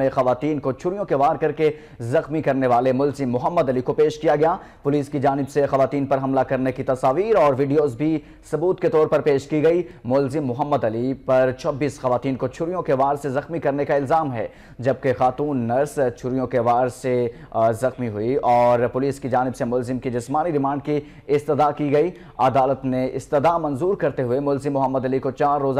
में खातन को छुरियों के वार करके जख्मी करने वाले मुलसिम मोहम्मद अली को पेश किया गया पुलिस की जानब से खातन पर हमला करने की तस्वीर और वीडियोज भी सबूत के तौर पर पेश की गई मुलजिम मोहम्मद अली पर छब्बीस खातन को छुरियों के वार से जख्मी करने का इल्ज़ाम है जबकि खातून नर्स छुरियों के वार से जख्मी हुई और पुलिस की जानब से मुलिम की जिसमानी रिमांड की इस्तः की गई अदालत ने इस्तः मंजूर करते हुए मुलजिम मोहम्मद अली को चार रोज़ा